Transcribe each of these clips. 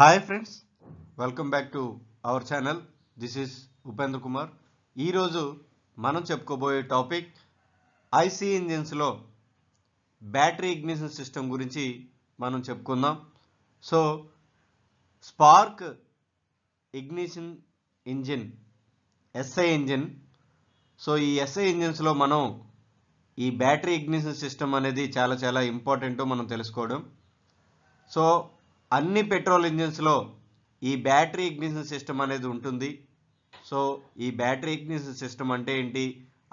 hi friends welcome back to our channel this is Upendra Kumar ఈరోజు మనం చెప్పుకోబోయే టాపిక్ ఐసీ ఇంజిన్స్లో బ్యాటరీ ఇగ్నిషన్ సిస్టమ్ గురించి మనం చెప్పుకుందాం so spark ignition engine SI engine so ఈ ఎస్ఐ ఇంజిన్స్లో మనం ఈ బ్యాటరీ ఇగ్నిషన్ సిస్టమ్ అనేది చాలా చాలా ఇంపార్టెంట్ మనం తెలుసుకోవడం సో అన్ని పెట్రోల్ ఇంజిన్స్లో ఈ బ్యాటరీ ఇగ్నిషన్ సిస్టమ్ అనేది ఉంటుంది సో ఈ బ్యాటరీ ఇగ్నిషన్ సిస్టమ్ అంటే ఏంటి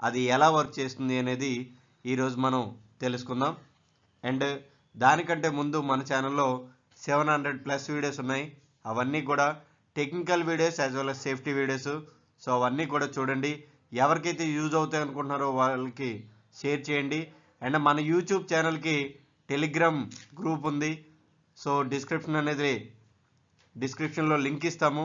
అది ఎలా వర్క్ చేస్తుంది అనేది ఈరోజు మనం తెలుసుకుందాం అండ్ దానికంటే ముందు మన ఛానల్లో సెవెన్ హండ్రెడ్ ప్లస్ వీడియోస్ ఉన్నాయి అవన్నీ కూడా technical videos as well as safety videos so అవన్నీ కూడా చూడండి ఎవరికైతే యూజ్ అవుతాయి అనుకుంటున్నారో వాళ్ళకి షేర్ చేయండి అండ్ మన యూట్యూబ్ ఛానల్కి టెలిగ్రామ్ గ్రూప్ ఉంది సో డిస్క్రిప్షన్ అనేది డిస్క్రిప్షన్లో లింక్ ఇస్తాము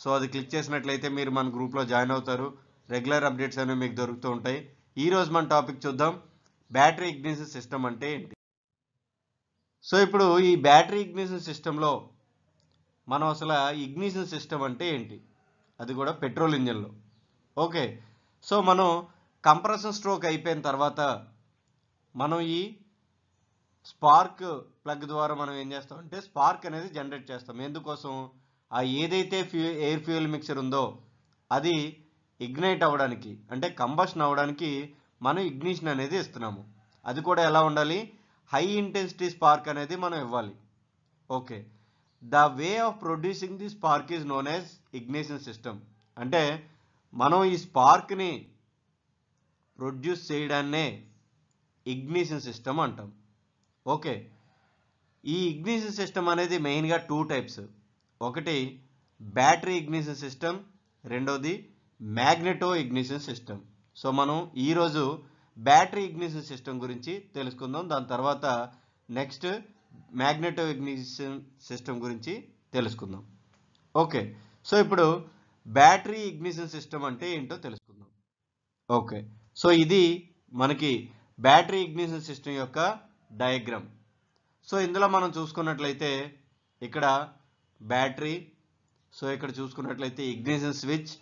సో అది క్లిక్ చేసినట్లయితే మీరు మన గ్రూప్లో జాయిన్ అవుతారు రెగ్యులర్ అప్డేట్స్ అనేవి మీకు దొరుకుతూ ఉంటాయి ఈరోజు మన టాపిక్ చూద్దాం బ్యాటరీ ఇగ్నిషన్ సిస్టమ్ అంటే ఏంటి సో ఇప్పుడు ఈ బ్యాటరీ ఇగ్నిషన్ సిస్టంలో మనం అసలు ఇగ్నిషన్ సిస్టమ్ అంటే ఏంటి అది కూడా పెట్రోల్ ఇంజన్లో ఓకే సో మనం కంప్రెషన్ స్ట్రోక్ అయిపోయిన తర్వాత మనం ఈ స్పార్క్ ప్లగ్ ద్వారా మనం ఏం చేస్తాం అంటే స్పార్క్ అనేది జనరేట్ చేస్తాం ఎందుకోసం ఆ ఏదైతే ఫ్యూ ఎయిర్ ఫ్యూయల్ మిక్సర్ ఉందో అది ఇగ్నైట్ అవ్వడానికి అంటే కంబషన్ అవ్వడానికి మనం ఇగ్నిషన్ అనేది ఇస్తున్నాము అది కూడా ఎలా ఉండాలి హై ఇంటెన్సిటీ స్పార్క్ అనేది మనం ఇవ్వాలి okay the way of producing the spark is known as ignition system అంటే మనం ఈ స్పార్క్ని ప్రొడ్యూస్ చేయడాన్నే ఇగ్నిషన్ సిస్టమ్ అంటాం ఓకే ఈ ఇగ్నిషన్ సిస్టమ్ అనేది మెయిన్గా టూ టైప్స్ ఒకటి బ్యాటరీ ఇగ్నిషన్ సిస్టమ్ రెండోది మ్యాగ్నెటో ఇగ్నిషన్ సిస్టమ్ సో మనం ఈరోజు బ్యాటరీ ఇగ్నిషన్ సిస్టమ్ గురించి తెలుసుకుందాం దాని తర్వాత నెక్స్ట్ మ్యాగ్నెటో ఇగ్నిషన్ సిస్టమ్ గురించి తెలుసుకుందాం ఓకే సో ఇప్పుడు బ్యాటరీ ఇగ్నిషన్ సిస్టమ్ అంటే ఏంటో తెలుసుకుందాం ఓకే సో ఇది మనకి బ్యాటరీ ఇగ్నిషన్ సిస్టమ్ యొక్క డయాగ్రామ్ సో ఇందులో మనం చూసుకున్నట్లయితే ఇక్కడ బ్యాటరీ సో ఇక్కడ చూసుకున్నట్లయితే ఇగ్నిషన్ స్విచ్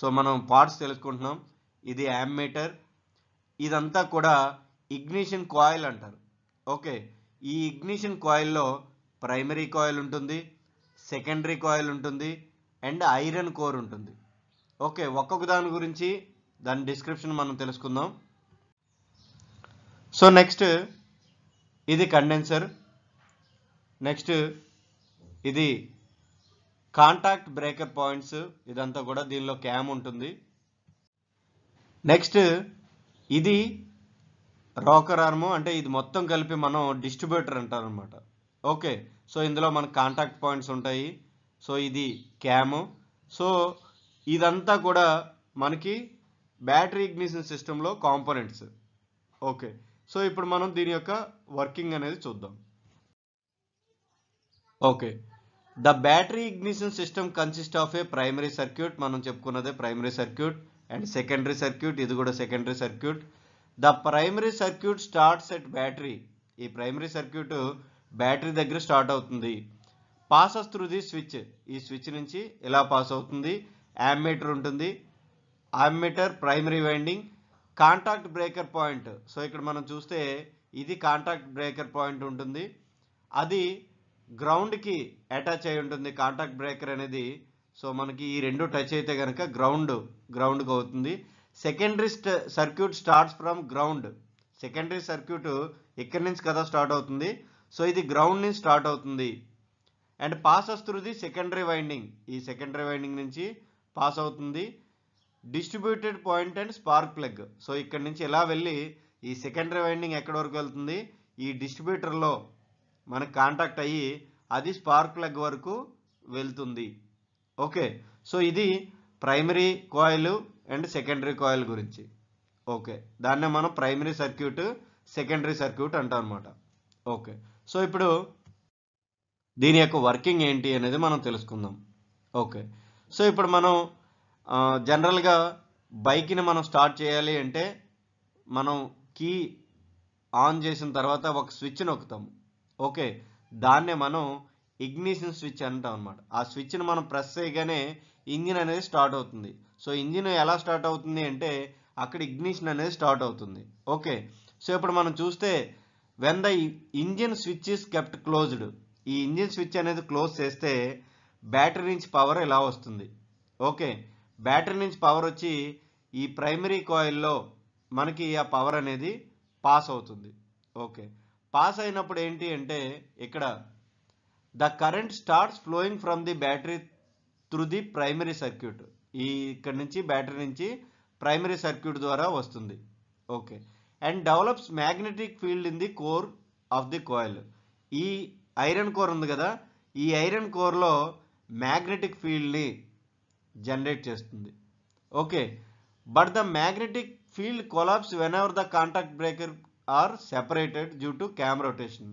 సో మనం పార్ట్స్ తెలుసుకుంటున్నాం ఇది యామ్మీటర్ ఇదంతా కూడా ఇగ్నిషన్ కాయిల్ అంటారు ఓకే ఈ ఇగ్నిషన్ కాయిల్లో ప్రైమరీ కాయిల్ ఉంటుంది సెకండరీ కాయిల్ ఉంటుంది అండ్ ఐరన్ కోర్ ఉంటుంది ఓకే ఒక్కొక్క దాని గురించి దాని డిస్క్రిప్షన్ మనం తెలుసుకుందాం సో నెక్స్ట్ ఇది కండెన్సర్ నెక్స్ట్ ఇది కాంటాక్ట్ బ్రేకర్ పాయింట్స్ ఇదంతా కూడా దీనిలో క్యామ్ ఉంటుంది నెక్స్ట్ ఇది రోకర్ ఆర్ము అంటే ఇది మొత్తం కలిపి మనం డిస్ట్రిబ్యూటర్ అంటారనమాట ఓకే సో ఇందులో మనకు కాంటాక్ట్ పాయింట్స్ ఉంటాయి సో ఇది క్యాము సో ఇదంతా కూడా మనకి బ్యాటరీ ఇగ్నిషన్ సిస్టంలో కాంపోనెంట్స్ ఓకే సో ఇప్పుడు మనం దీని యొక్క వర్కింగ్ అనేది చూద్దాం okay the battery ignition system consist of a primary circuit మనం చెప్పుకున్నదే primary circuit and secondary circuit ఇది కూడా secondary circuit the primary circuit starts at battery ఈ ప్రైమరీ సర్క్యూట్ బ్యాటరీ దగ్గర స్టార్ట్ అవుతుంది పాసెస్ త్రూ ది స్విచ్ ఈ switch నుంచి ఎలా పాస్ అవుతుంది యామ్మీటర్ ఉంటుంది ammeter primary winding contact breaker point so ఇక్కడ మనం చూస్తే ఇది కాంటాక్ట్ బ్రేకర్ పాయింట్ ఉంటుంది అది గ్రౌండ్కి అటాచ్ అయి ఉంటుంది కాంటాక్ట్ బ్రేకర్ అనేది సో మనకి ఈ రెండు టచ్ అయితే కనుక గ్రౌండ్ గ్రౌండ్కి అవుతుంది secondary circuit starts from ground secondary circuit ఇక్కడి నుంచి కదా స్టార్ట్ అవుతుంది సో ఇది గ్రౌండ్ నుంచి స్టార్ట్ అవుతుంది అండ్ పాస్ వస్తుంది ది సెకండరీ వైండింగ్ ఈ సెకండరీ వైండింగ్ నుంచి పాస్ అవుతుంది distributed point and spark plug so ఇక్కడ నుంచి ఇలా వెళ్ళి ఈ సెకండరీ వైండింగ్ ఎక్కడి వరకు వెళ్తుంది ఈ డిస్ట్రిబ్యూటర్లో మనకు కాంటాక్ట్ అయ్యి అది స్పార్క్ ప్లగ్ వరకు వెళ్తుంది ఓకే సో ఇది primary coil and secondary coil గురించి ఓకే దాన్నే మనం ప్రైమరీ సర్క్యూట్ సెకండరీ సర్క్యూట్ అంటాం అనమాట ఓకే సో ఇప్పుడు దీని యొక్క వర్కింగ్ ఏంటి అనేది మనం తెలుసుకుందాం ఓకే సో ఇప్పుడు మనం జనరల్గా బైక్ని మనం స్టార్ట్ చేయాలి అంటే మనం కీ ఆన్ చేసిన తర్వాత ఒక స్విచ్ నొక్కుతాము ఓకే దాన్నే మనం ఇగ్నిషన్ స్విచ్ అంటాం అనమాట ఆ స్విచ్ని మనం ప్రెస్ చేయగానే ఇంజిన్ అనేది స్టార్ట్ అవుతుంది సో ఇంజిన్ ఎలా స్టార్ట్ అవుతుంది అంటే అక్కడ ఇగ్నిషన్ అనేది స్టార్ట్ అవుతుంది ఓకే సో ఇప్పుడు మనం చూస్తే when the engine switch is kept closed ఈ ఇంజిన్ స్విచ్ అనేది క్లోజ్ చేస్తే బ్యాటరీ నుంచి పవర్ ఇలా వస్తుంది ఓకే బ్యాటరీ నుంచి పవర్ వచ్చి ఈ ప్రైమరీ కాయిల్లో మనకి ఆ పవర్ అనేది పాస్ అవుతుంది ఓకే పాస్ అయినప్పుడు ఏంటి అంటే ఇక్కడ the current starts flowing from the battery through the primary circuit ఈ ఇక్కడ నుంచి బ్యాటరీ నుంచి ప్రైమరీ సర్క్యూట్ ద్వారా వస్తుంది okay and develops magnetic field in the core of the coil ఈ ఐరన్ కోర్ ఉంది కదా ఈ ఐరన్ కోర్లో మ్యాగ్నెటిక్ ఫీల్డ్ని జనరేట్ చేస్తుంది okay but the magnetic field collapse whenever the contact breaker are separated due to cam rotation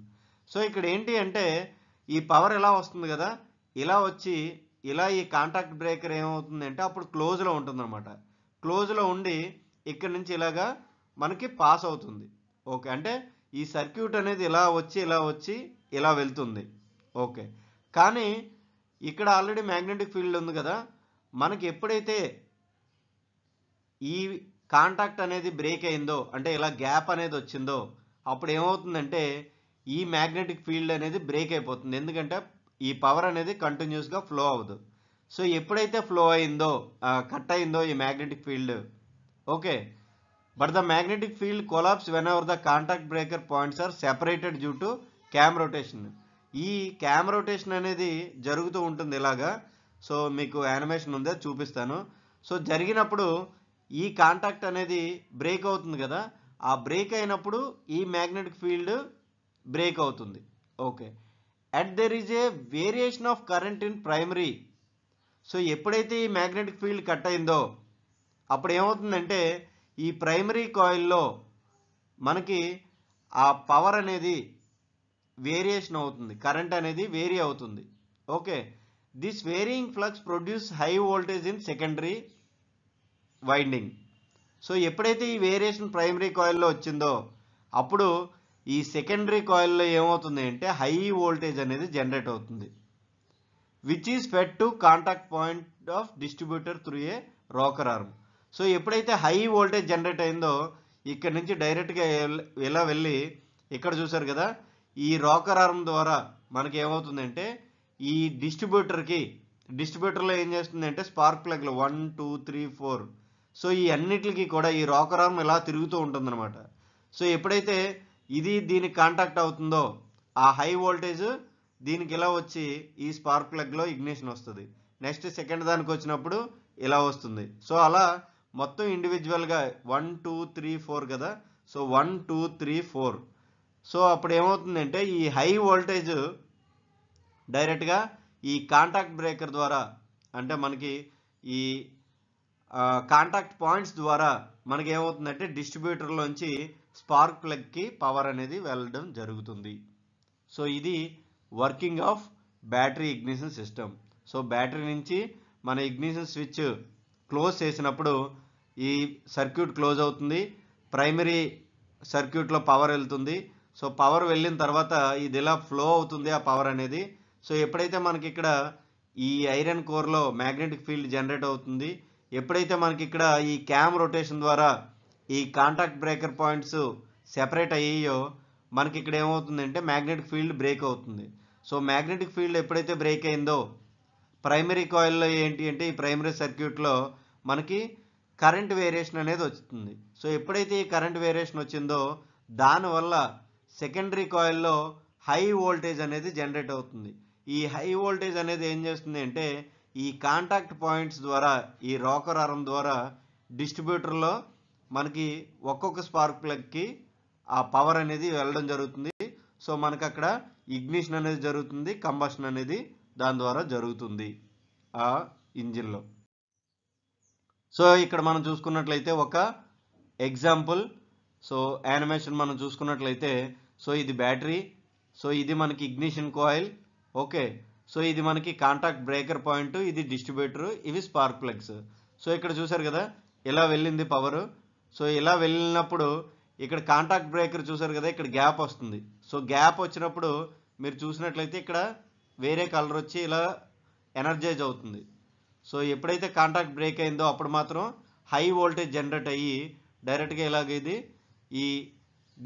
so ఇక్కడ ఏంటి అంటే ఈ పవర్ ఎలా వస్తుంది కదా ఇలా వచ్చి ఇలా ఈ కాంటాక్ట్ బ్రేకర్ ఏమవుతుందంటే అప్పుడు క్లోజ్లో ఉంటుందన్నమాట క్లోజ్లో ఉండి ఇక్కడ నుంచి ఇలాగా మనకి పాస్ అవుతుంది ఓకే అంటే ఈ సర్క్యూట్ అనేది ఇలా వచ్చి ఇలా వచ్చి ఇలా వెళ్తుంది ఓకే కానీ ఇక్కడ ఆల్రెడీ మ్యాగ్నెటిక్ ఫీల్డ్ ఉంది కదా మనకి ఎప్పుడైతే ఈ కాంటాక్ట్ అనేది బ్రేక్ అయిందో అంటే ఇలా గ్యాప్ అనేది వచ్చిందో అప్పుడు ఏమవుతుందంటే ఈ మ్యాగ్నెటిక్ ఫీల్డ్ అనేది బ్రేక్ అయిపోతుంది ఎందుకంటే ఈ పవర్ అనేది కంటిన్యూస్గా ఫ్లో అవ్వదు సో ఎప్పుడైతే ఫ్లో అయిందో కట్ అయిందో ఈ magnetic field okay but the magnetic field collapse whenever the contact breaker points are separated due to cam rotation ఈ క్యామ్ రొటేషన్ అనేది జరుగుతూ ఉంటుంది ఇలాగా సో మీకు యానిమేషన్ ఉందే చూపిస్తాను సో జరిగినప్పుడు ఈ కాంటాక్ట్ అనేది బ్రేక్ అవుతుంది కదా ఆ బ్రేక్ అయినప్పుడు ఈ మ్యాగ్నెటిక్ ఫీల్డ్ బ్రేక్ అవుతుంది okay at there is a variation of current in primary so ఎప్పుడైతే ఈ మ్యాగ్నెటిక్ ఫీల్డ్ కట్ అయిందో అప్పుడు ఏమవుతుందంటే ఈ ప్రైమరీ కాయిల్లో మనకి ఆ పవర్ అనేది వేరియేషన్ అవుతుంది కరెంట్ అనేది వేరీ అవుతుంది okay This varying flux produce high voltage in secondary winding so ఎప్పుడైతే ఈ వేరియేషన్ ప్రైమరీ కాయిల్లో వచ్చిందో అప్పుడు ఈ సెకండరీ కాయిల్లో ఏమవుతుంది అంటే హై వోల్టేజ్ అనేది జనరేట్ అవుతుంది which is fed to contact point of distributor through a rocker arm so ఎప్పుడైతే హై వోల్టేజ్ జనరేట్ అయిందో ఇక్కడ నుంచి డైరెక్ట్గా ఎలా వెళ్ళి ఇక్కడ చూసారు కదా ఈ రోకర్ ఆర్మ్ ద్వారా మనకి ఏమవుతుందంటే ఈ డిస్ట్రిబ్యూటర్కి డిస్ట్రిబ్యూటర్లో ఏం చేస్తుంది అంటే స్పార్క్ ప్లగ్లు one two three four so ఈ అన్నిటికి కూడా ఈ రోకరామ్ ఇలా తిరుగుతూ ఉంటుందన్నమాట సో ఎప్పుడైతే ఇది దీనికి కాంటాక్ట్ అవుతుందో ఆ హై వోల్టేజ్ దీనికి ఇలా వచ్చి ఈ స్పార్క్ ప్లగ్లో ఇగ్నిషన్ వస్తుంది నెక్స్ట్ సెకండ్ దానికి వచ్చినప్పుడు ఇలా వస్తుంది సో అలా మొత్తం ఇండివిజువల్గా వన్ టూ త్రీ ఫోర్ కదా so one two three four so అప్పుడు ఏమవుతుందంటే ఈ హై వోల్టేజ్ డైరెక్ట్గా ఈ కాంటాక్ట్ బ్రేకర్ ద్వారా అంటే మనకి ఈ కాంటాక్ట్ పాయింట్స్ ద్వారా మనకి ఏమవుతుందంటే డిస్ట్రిబ్యూటర్లోంచి స్పార్క్ ప్లగ్కి పవర్ అనేది వెళ్ళడం జరుగుతుంది సో ఇది working of battery ignition system so battery నుంచి మన ఇగ్నిషన్ స్విచ్ క్లోజ్ చేసినప్పుడు ఈ సర్క్యూట్ క్లోజ్ అవుతుంది ప్రైమరీ సర్క్యూట్లో పవర్ వెళ్తుంది సో పవర్ వెళ్ళిన తర్వాత ఇది ఇలా ఫ్లో అవుతుంది ఆ పవర్ అనేది సో ఎప్పుడైతే మనకి ఇక్కడ ఈ ఐరన్ కోర్లో మ్యాగ్నెటిక్ ఫీల్డ్ జనరేట్ అవుతుంది ఎప్పుడైతే మనకి ఇక్కడ ఈ క్యామ్ రొటేషన్ ద్వారా ఈ కాంటాక్ట్ బ్రేకర్ పాయింట్స్ సెపరేట్ అయ్యాయో మనకి ఇక్కడ ఏమవుతుందంటే మ్యాగ్నెటిక్ ఫీల్డ్ బ్రేక్ అవుతుంది సో మ్యాగ్నెటిక్ ఫీల్డ్ ఎప్పుడైతే బ్రేక్ అయిందో ప్రైమరీ కాయిల్లో ఏంటి అంటే ఈ ప్రైమరీ సర్క్యూట్లో మనకి కరెంట్ వేరియేషన్ అనేది వస్తుంది సో ఎప్పుడైతే ఈ కరెంట్ వేరియేషన్ వచ్చిందో దానివల్ల సెకండరీ కాయిల్లో హై వోల్టేజ్ అనేది జనరేట్ అవుతుంది ఈ హై వోల్టేజ్ అనేది ఏం చేస్తుంది అంటే ఈ కాంటాక్ట్ పాయింట్స్ ద్వారా ఈ రాకర్ అరం ద్వారా డిస్ట్రిబ్యూటర్లో మనకి ఒక్కొక్క స్పార్క్ ప్లగ్కి ఆ పవర్ అనేది వెళ్ళడం జరుగుతుంది సో మనకు అక్కడ ఇగ్నిషన్ అనేది జరుగుతుంది కంబషన్ అనేది దాని ద్వారా జరుగుతుంది ఆ ఇంజిన్లో సో ఇక్కడ మనం చూసుకున్నట్లయితే ఒక ఎగ్జాంపుల్ సో యానిమేషన్ మనం చూసుకున్నట్లయితే సో ఇది బ్యాటరీ సో ఇది మనకి ఇగ్నిషన్ కాయిల్ ఓకే సో ఇది మనకి కాంటాక్ట్ బ్రేకర్ పాయింట్ ఇది డిస్ట్రిబ్యూటర్ ఇవి స్పార్క్ ప్లగ్స్ సో ఇక్కడ చూసారు కదా ఇలా వెళ్ళింది పవర్ సో ఇలా వెళ్ళినప్పుడు ఇక్కడ కాంటాక్ట్ బ్రేకర్ చూసారు కదా ఇక్కడ గ్యాప్ వస్తుంది సో గ్యాప్ వచ్చినప్పుడు మీరు చూసినట్లయితే ఇక్కడ వేరే కలర్ వచ్చి ఇలా ఎనర్జైజ్ అవుతుంది సో ఎప్పుడైతే కాంటాక్ట్ బ్రేక్ అయిందో అప్పుడు మాత్రం హై వోల్టేజ్ జనరేట్ అయ్యి డైరెక్ట్గా ఇలాగ ఇది ఈ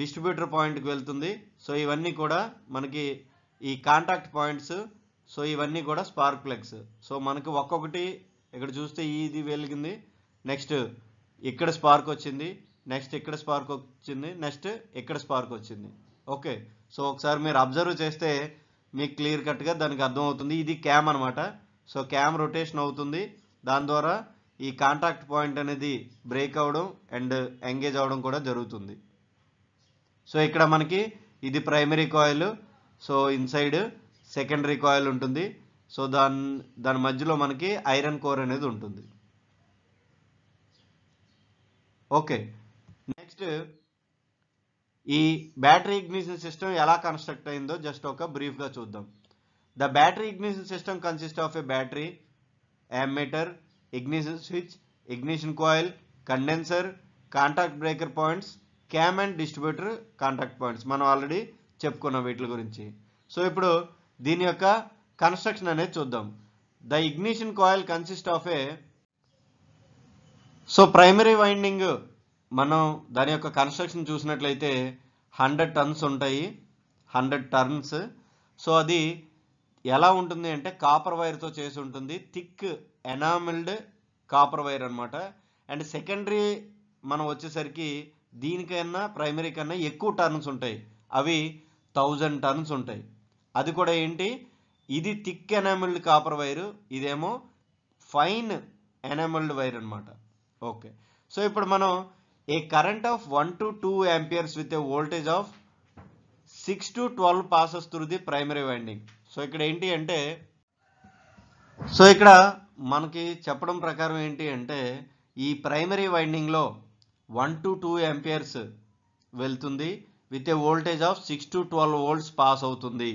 డిస్ట్రిబ్యూటర్ పాయింట్కి వెళ్తుంది సో ఇవన్నీ కూడా మనకి ఈ కాంటాక్ట్ పాయింట్స్ సో ఇవన్నీ కూడా స్పార్క్ ప్లగ్స్ సో మనకు ఒక్కొక్కటి ఇక్కడ చూస్తే ఇది వెలిగింది నెక్స్ట్ ఇక్కడ స్పార్క్ వచ్చింది నెక్స్ట్ ఇక్కడ స్పార్క్ వచ్చింది నెక్స్ట్ ఇక్కడ స్పార్క్ వచ్చింది ఓకే సో ఒకసారి మీరు అబ్జర్వ్ చేస్తే మీకు క్లియర్ కట్గా దానికి అర్థమవుతుంది ఇది క్యామ్ అనమాట సో క్యామ్ రొటేషన్ అవుతుంది దాని ద్వారా ఈ కాంటాక్ట్ పాయింట్ అనేది బ్రేక్ అవడం అండ్ ఎంగేజ్ అవడం కూడా జరుగుతుంది సో ఇక్కడ మనకి ఇది primary coil so inside secondary coil ఉంటుంది సో దాని దాని మధ్యలో మనకి ఐరన్ కోర్ అనేది ఉంటుంది ఓకే నెక్స్ట్ ఈ బ్యాటరీ ఇగ్నిషన్ సిస్టమ్ ఎలా కన్స్ట్రక్ట్ అయిందో జస్ట్ ఒక బ్రీఫ్గా చూద్దాం the battery ignition system consist of a battery ammeter ignition switch ignition coil condenser contact breaker points cam and distributor contact points మనం already చెప్పుకున్నాం వీటి గురించి సో ఇప్పుడు దీని యొక్క కన్స్ట్రక్షన్ అనేది చూద్దాం the ignition coil consist of a so primary winding మనం దాని యొక్క కన్స్ట్రక్షన్ చూసినట్లయితే హండ్రెడ్ టర్న్స్ ఉంటాయి హండ్రెడ్ టర్న్స్ సో అది ఎలా ఉంటుంది అంటే కాపర్ వైర్తో చేసి ఉంటుంది థిక్ ఎనామిల్డ్ కాపర్ వైర్ అనమాట అండ్ సెకండరీ మనం వచ్చేసరికి దీనికైనా ప్రైమరీ కన్నా ఎక్కువ టర్న్స్ ఉంటాయి అవి థౌజండ్ టర్న్స్ ఉంటాయి అది కూడా ఏంటి ఇది థిక్ ఎనామిల్డ్ కాపర్ వైరు ఇదేమో ఫైన్ ఎనామిల్డ్ వైర్ అనమాట ఓకే సో ఇప్పుడు మనం a current of one to two amperes with a voltage of six to twelve passes through the primary winding so ఇక్కడ ఏంటి అంటే సో ఇక్కడ మనకి చెప్పడం ప్రకారం ఏంటి అంటే ఈ ప్రైమరీ వైండింగ్లో వన్ టు టూ ఎంపియర్స్ వెళ్తుంది with a voltage of six to twelve volts pass అవుతుంది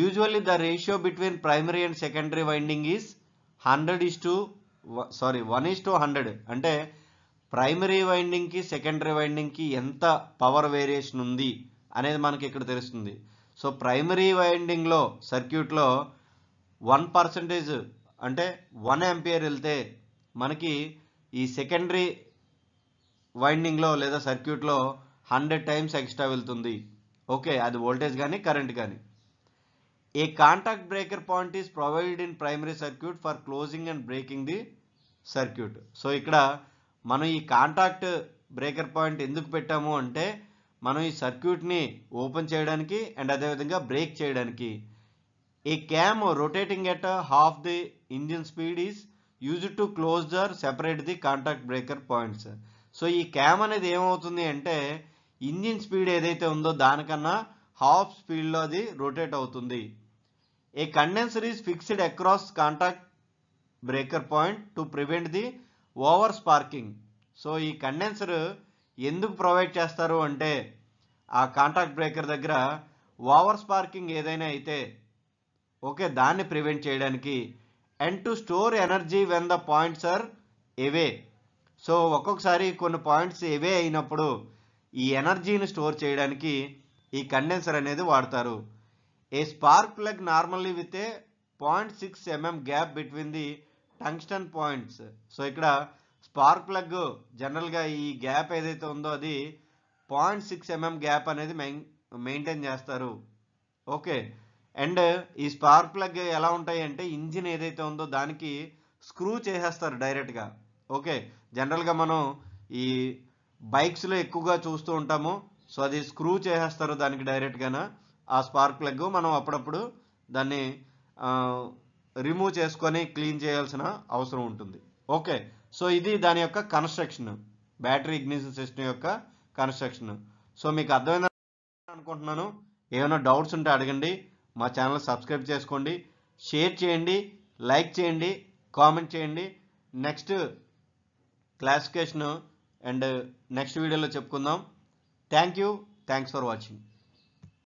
usually the ratio between primary and secondary winding is hundred is to sorry one is to hundred అంటే primary వైండింగ్కి secondary వైండింగ్కి ఎంత power variation ఉంది అనేది మనకి ఇక్కడ తెలుస్తుంది సో ప్రైమరీ వైండింగ్లో సర్క్యూట్లో వన్ పర్సంటేజ్ అంటే వన్ ఎంపియర్ వెళ్తే మనకి ఈ సెకండరీ వైండింగ్లో లేదా సర్క్యూట్లో హండ్రెడ్ టైమ్స్ ఎక్స్ట్రా వెళ్తుంది ఓకే అది వోల్టేజ్ కానీ కరెంట్ కానీ a contact breaker point is provided in primary circuit for closing and breaking the circuit so ఇక్కడ మనం ఈ కాంటాక్ట్ బ్రేకర్ పాయింట్ ఎందుకు పెట్టాము అంటే మనం ఈ సర్క్యూట్ని ఓపెన్ చేయడానికి అండ్ అదేవిధంగా బ్రేక్ చేయడానికి a cam rotating at half the engine speed is use to close there separate the contact breaker points so ఈ క్యామ్ అనేది ఏమవుతుంది అంటే ఇంజిన్ స్పీడ్ ఏదైతే ఉందో దానికన్నా హాఫ్ స్పీడ్లో అది రొటేట్ అవుతుంది a condenser is fixed across contact breaker point to prevent the over sparking so ఈ కండెన్సర్ ఎందుకు ప్రొవైడ్ చేస్తారు అంటే ఆ కాంటాక్ట్ బ్రేకర్ దగ్గర ఓవర్ స్పార్కింగ్ ఏదైనా అయితే ఓకే దాన్ని ప్రివెంట్ చేయడానికి and to store energy when the points are away so ఒక్కొక్కసారి కొన్ని పాయింట్స్ ఎవే అయినప్పుడు ఈ ఎనర్జీని స్టోర్ చేయడానికి ఈ కండెన్సర్ అనేది వాడతారు a spark plug normally with a point six mm gap between the tungsten points so ఇక్కడ స్పార్క్ ప్లగ్ జనరల్గా ఈ గ్యాప్ ఏదైతే ఉందో అది పాయింట్ సిక్స్ ఎంఎం గ్యాప్ అనేది మెయింటైన్ చేస్తారు ఓకే అండ్ ఈ స్పార్క్ ప్లగ్ ఎలా ఉంటాయి అంటే ఇంజిన్ ఏదైతే ఉందో దానికి స్క్రూ చేసేస్తారు డైరెక్ట్గా ఓకే జనరల్గా మనం ఈ బైక్స్లో ఎక్కువగా చూస్తూ ఉంటాము సో అది స్క్రూ చేసేస్తారు దానికి డైరెక్ట్గాన ఆ స్పార్క్ ప్లగ్ మనం అప్పుడప్పుడు దాన్ని రిమూవ్ చేసుకొని క్లీన్ చేయాల్సిన అవసరం ఉంటుంది ఓకే సో ఇది దాని యొక్క కన్స్ట్రక్షన్ బ్యాటరీ ఇగ్నిషన్ సిస్టమ్ యొక్క కన్స్ట్రక్షన్ సో మీకు అర్థమైంది అనుకుంటున్నాను ఏమైనా డౌట్స్ ఉంటే అడగండి మా ఛానల్ సబ్స్క్రైబ్ చేసుకోండి షేర్ చేయండి లైక్ చేయండి కామెంట్ చేయండి నెక్స్ట్ క్లాసిఫికేషన్ అండ్ నెక్స్ట్ వీడియోలో చెప్పుకుందాం thank you thanks for watching